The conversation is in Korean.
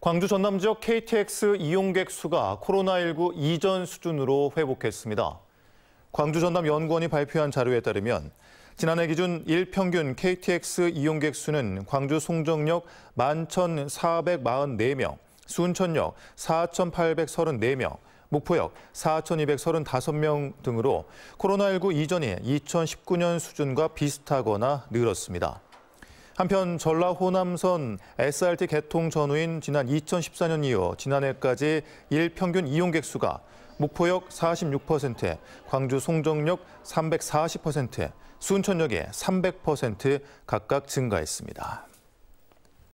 광주 전남 지역 KTX 이용객 수가 코로나19 이전 수준으로 회복했습니다. 광주 전남 연구원이 발표한 자료에 따르면 지난해 기준 일평균 KTX 이용객 수는 광주 송정역 11,444명, 순천역 4,834명, 목포역 4,235명 등으로 코로나19 이전의 2019년 수준과 비슷하거나 늘었습니다. 한편 전라 호남선 SRT 개통 전후인 지난 2014년 이후 지난해까지 일평균 이용객 수가 목포역 46%, 광주 송정역 340%, 순천역에 300% 각각 증가했습니다.